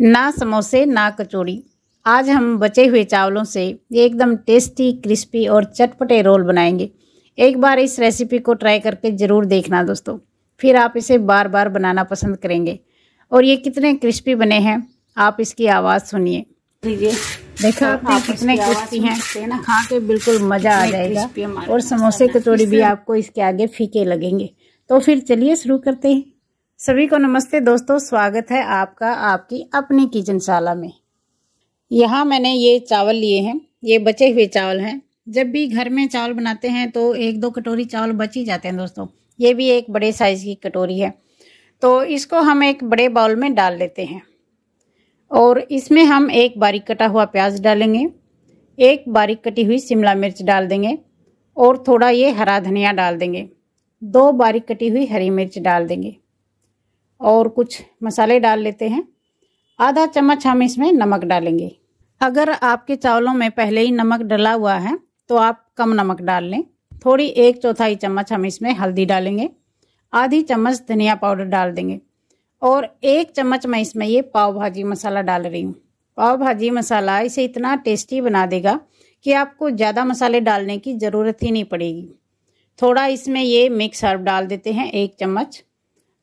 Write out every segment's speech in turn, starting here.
ना समोसे ना कचौड़ी आज हम बचे हुए चावलों से एकदम टेस्टी क्रिस्पी और चटपटे रोल बनाएंगे एक बार इस रेसिपी को ट्राई करके ज़रूर देखना दोस्तों फिर आप इसे बार बार बनाना पसंद करेंगे और ये कितने क्रिस्पी बने हैं आप इसकी आवाज़ सुनिए देखा आप कितने क्रिस्पी हैं खा के बिल्कुल मज़ा आ जाएगा और समोसे कचौड़ी भी आपको इसके आगे फीके लगेंगे तो फिर चलिए शुरू करते हैं सभी को नमस्ते दोस्तों स्वागत है आपका आपकी अपनी किचनशाला में यहाँ मैंने ये चावल लिए हैं ये बचे हुए चावल हैं जब भी घर में चावल बनाते हैं तो एक दो कटोरी चावल बच ही जाते हैं दोस्तों ये भी एक बड़े साइज़ की कटोरी है तो इसको हम एक बड़े बाउल में डाल लेते हैं और इसमें हम एक बारीक कटा हुआ प्याज डालेंगे एक बारीक कटी हुई शिमला मिर्च डाल देंगे और थोड़ा ये हरा धनिया डाल देंगे दो बारीक कटी हुई हरी मिर्च डाल देंगे और कुछ मसाले डाल लेते हैं आधा चम्मच हम इसमें नमक डालेंगे अगर आपके चावलों में पहले ही नमक डला हुआ है तो आप कम नमक डाल लें थोड़ी एक चौथाई चम्मच हम इसमें हल्दी डालेंगे आधी चम्मच धनिया पाउडर डाल देंगे और एक चम्मच मैं इसमें ये पाव भाजी मसाला डाल रही हूँ पाव भाजी मसाला इसे इतना टेस्टी बना देगा कि आपको ज़्यादा मसाले डालने की ज़रूरत ही नहीं पड़ेगी थोड़ा इसमें ये मिक्स हर्ब डाल देते हैं एक चम्मच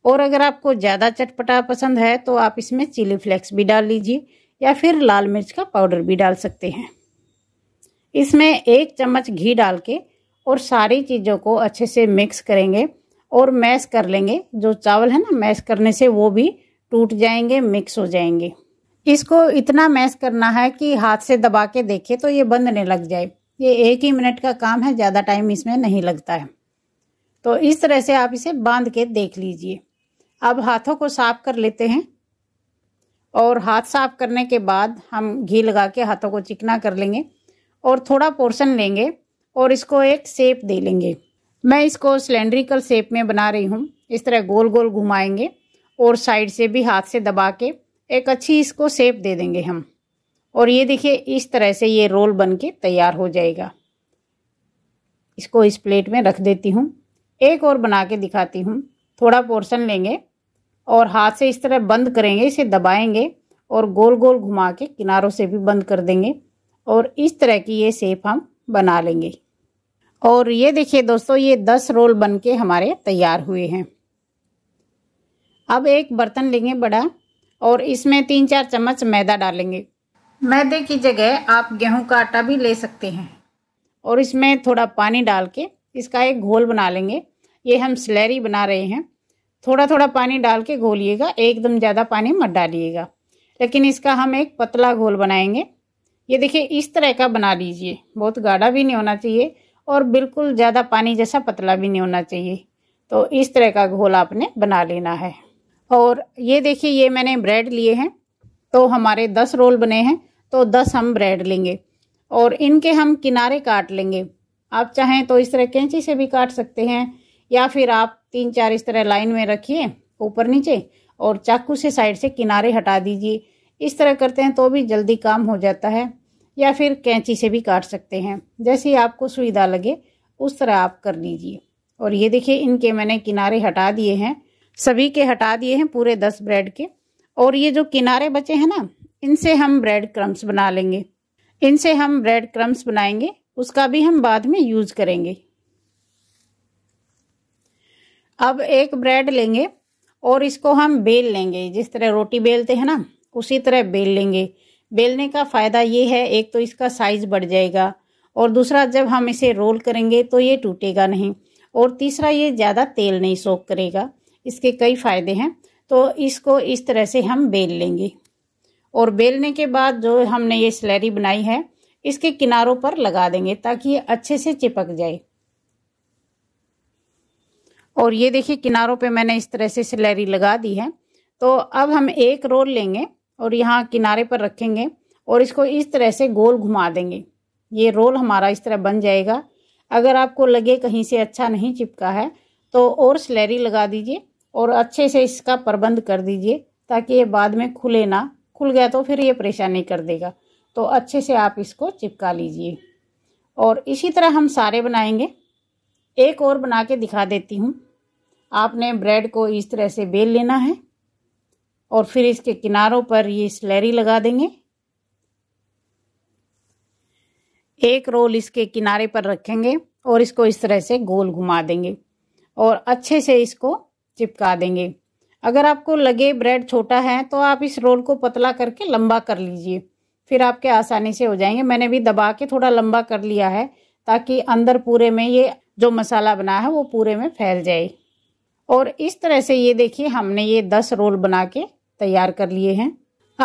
और अगर आपको ज़्यादा चटपटा पसंद है तो आप इसमें चिली फ्लेक्स भी डाल लीजिए या फिर लाल मिर्च का पाउडर भी डाल सकते हैं इसमें एक चम्मच घी डाल के और सारी चीज़ों को अच्छे से मिक्स करेंगे और मैश कर लेंगे जो चावल है ना मैश करने से वो भी टूट जाएंगे मिक्स हो जाएंगे इसको इतना मैश करना है कि हाथ से दबा के देखें तो ये नहीं लग जाए ये एक ही मिनट का काम है ज़्यादा टाइम इसमें नहीं लगता है तो इस तरह से आप इसे बांध के देख लीजिए अब हाथों को साफ कर लेते हैं और हाथ साफ करने के बाद हम घी लगा के हाथों को चिकना कर लेंगे और थोड़ा पोर्शन लेंगे और इसको एक सेप दे लेंगे मैं इसको सिलेंड्रिकल सेप में बना रही हूँ इस तरह गोल गोल घुमाएंगे और साइड से भी हाथ से दबा के एक अच्छी इसको सेप दे देंगे हम और ये देखिए इस तरह से ये रोल बन के तैयार हो जाएगा इसको इस प्लेट में रख देती हूँ एक और बना के दिखाती हूँ थोड़ा पोर्शन लेंगे और हाथ से इस तरह बंद करेंगे इसे दबाएंगे और गोल गोल घुमा के किनारों से भी बंद कर देंगे और इस तरह की ये सेप हम बना लेंगे और ये देखिए दोस्तों ये दस रोल बन के हमारे तैयार हुए हैं अब एक बर्तन लेंगे बड़ा और इसमें तीन चार चम्मच मैदा डालेंगे मैदे की जगह आप गेहूं का आटा भी ले सकते हैं और इसमें थोड़ा पानी डाल के इसका एक घोल बना लेंगे ये हम स्लैरी बना रहे हैं थोड़ा थोड़ा पानी डाल के घोलिएगा एकदम ज़्यादा पानी मत डालिएगा लेकिन इसका हम एक पतला घोल बनाएंगे ये देखिए इस तरह का बना लीजिए बहुत गाढ़ा भी नहीं होना चाहिए और बिल्कुल ज़्यादा पानी जैसा पतला भी नहीं होना चाहिए तो इस तरह का घोल आपने बना लेना है और ये देखिए ये मैंने ब्रेड लिए हैं तो हमारे दस रोल बने हैं तो दस हम ब्रेड लेंगे और इनके हम किनारे काट लेंगे आप चाहें तो इस तरह कैंची से भी काट सकते हैं या फिर आप तीन चार इस तरह लाइन में रखिए ऊपर नीचे और चाकू से साइड से किनारे हटा दीजिए इस तरह करते हैं तो भी जल्दी काम हो जाता है या फिर कैंची से भी काट सकते हैं जैसे आपको सुविधा लगे उस तरह आप कर लीजिए और ये देखिए इनके मैंने किनारे हटा दिए हैं सभी के हटा दिए हैं पूरे दस ब्रेड के और ये जो किनारे बचे हैं ना इनसे हम ब्रेड क्रम्स बना लेंगे इनसे हम ब्रेड क्रम्स बनाएंगे उसका भी हम बाद में यूज करेंगे अब एक ब्रेड लेंगे और इसको हम बेल लेंगे जिस तरह रोटी बेलते हैं ना उसी तरह बेल लेंगे बेलने का फ़ायदा ये है एक तो इसका साइज़ बढ़ जाएगा और दूसरा जब हम इसे रोल करेंगे तो ये टूटेगा नहीं और तीसरा ये ज़्यादा तेल नहीं सोख करेगा इसके कई फ़ायदे हैं तो इसको इस तरह से हम बेल लेंगे और बेलने के बाद जो हमने ये स्लैरी बनाई है इसके किनारों पर लगा देंगे ताकि ये अच्छे से चिपक जाए और ये देखिए किनारों पे मैंने इस तरह से सिलहरी लगा दी है तो अब हम एक रोल लेंगे और यहाँ किनारे पर रखेंगे और इसको इस तरह से गोल घुमा देंगे ये रोल हमारा इस तरह बन जाएगा अगर आपको लगे कहीं से अच्छा नहीं चिपका है तो और सिलहरी लगा दीजिए और अच्छे से इसका प्रबंध कर दीजिए ताकि ये बाद में खुले ना खुल गया तो फिर ये परेशानी कर देगा तो अच्छे से आप इसको चिपका लीजिए और इसी तरह हम सारे बनाएंगे एक और बना के दिखा देती हूँ आपने ब्रेड को इस तरह से बेल लेना है और फिर इसके किनारों पर ये स्लैरी लगा देंगे एक रोल इसके किनारे पर रखेंगे और इसको इस तरह से गोल घुमा देंगे और अच्छे से इसको चिपका देंगे अगर आपको लगे ब्रेड छोटा है तो आप इस रोल को पतला करके लंबा कर लीजिए फिर आपके आसानी से हो जाएंगे मैंने भी दबा के थोड़ा लंबा कर लिया है ताकि अंदर पूरे में ये जो मसाला बना है वो पूरे में फैल जाए और इस तरह से ये देखिए हमने ये दस रोल बना के तैयार कर लिए हैं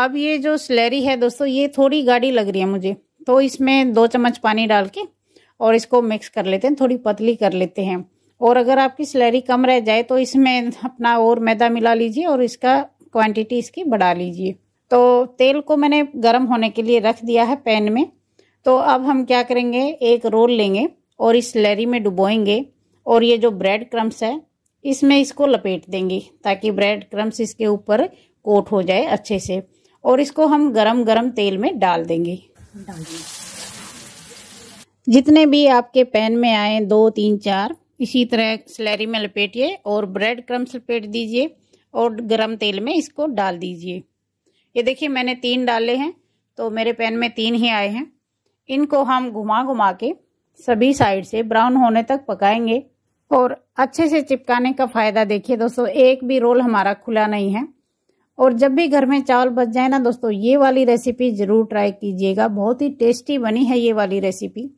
अब ये जो स्लैरी है दोस्तों ये थोड़ी गाढ़ी लग रही है मुझे तो इसमें दो चम्मच पानी डाल के और इसको मिक्स कर लेते हैं थोड़ी पतली कर लेते हैं और अगर आपकी स्लैरी कम रह जाए तो इसमें अपना और मैदा मिला लीजिए और इसका क्वांटिटी इसकी बढ़ा लीजिए तो तेल को मैंने गर्म होने के लिए रख दिया है पैन में तो अब हम क्या करेंगे एक रोल लेंगे और इस स्लैरी में डुबोएंगे और ये जो ब्रेड क्रम्स है इसमें इसको लपेट देंगे ताकि ब्रेड क्रम्स इसके ऊपर कोट हो जाए अच्छे से और इसको हम गरम गरम तेल में डाल देंगे जितने भी आपके पैन में आए दो तीन चार इसी तरह स्लैरी में लपेटिए और ब्रेड क्रम्स लपेट दीजिए और गरम तेल में इसको डाल दीजिए ये देखिए मैंने तीन डाले हैं तो मेरे पैन में तीन ही आए हैं इनको हम घुमा घुमा के सभी साइड से ब्राउन होने तक पकाएंगे और अच्छे से चिपकाने का फायदा देखिए दोस्तों एक भी रोल हमारा खुला नहीं है और जब भी घर में चावल बच जाए ना दोस्तों ये वाली रेसिपी ज़रूर ट्राई कीजिएगा बहुत ही टेस्टी बनी है ये वाली रेसिपी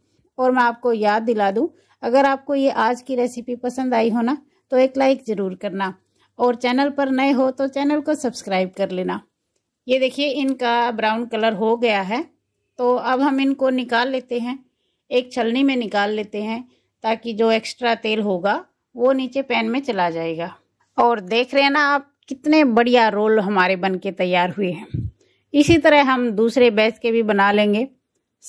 और मैं आपको याद दिला दूं अगर आपको ये आज की रेसिपी पसंद आई हो ना तो एक लाइक ज़रूर करना और चैनल पर नए हो तो चैनल को सब्सक्राइब कर लेना ये देखिए इनका ब्राउन कलर हो गया है तो अब हम इनको निकाल लेते हैं एक छलनी में निकाल लेते हैं ताकि जो एक्स्ट्रा तेल होगा वो नीचे पैन में चला जाएगा और देख रहे हैं ना आप कितने बढ़िया रोल हमारे बन के तैयार हुए हैं इसी तरह हम दूसरे बैच के भी बना लेंगे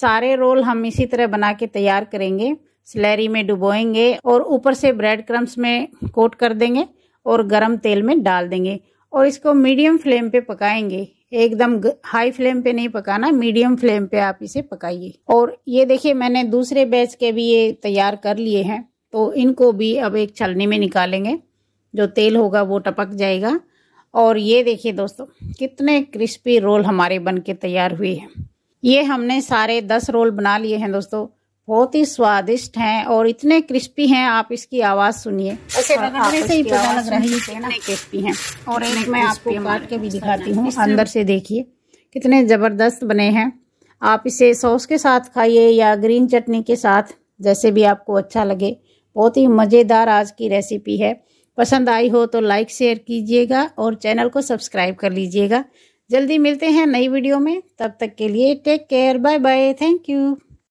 सारे रोल हम इसी तरह बना के तैयार करेंगे स्लैरी में डुबोएंगे और ऊपर से ब्रेड क्रम्स में कोट कर देंगे और गरम तेल में डाल देंगे और इसको मीडियम फ्लेम पे पकाएंगे एकदम हाई फ्लेम पे नहीं पकाना मीडियम फ्लेम पे आप इसे पकाइए और ये देखिए मैंने दूसरे बैच के भी ये तैयार कर लिए हैं तो इनको भी अब एक छलनी में निकालेंगे जो तेल होगा वो टपक जाएगा और ये देखिए दोस्तों कितने क्रिस्पी रोल हमारे बन के तैयार हुए हैं ये हमने सारे दस रोल बना लिए हैं दोस्तों बहुत ही स्वादिष्ट हैं और इतने क्रिस्पी हैं आप इसकी आवाज सुनिए ऐसे ही पता तो लग रहा है ये कितने क्रिस्पी हैं और एक मैं आपको काट के भी दिखाती हूँ अंदर से देखिए कितने ज़बरदस्त बने हैं आप इसे सॉस के साथ खाइए या ग्रीन चटनी के साथ जैसे भी आपको अच्छा लगे बहुत ही मज़ेदार आज की रेसिपी है पसंद आई हो तो लाइक शेयर कीजिएगा और चैनल को सब्सक्राइब कर लीजिएगा जल्दी मिलते हैं नई वीडियो में तब तक के लिए take care bye bye thank you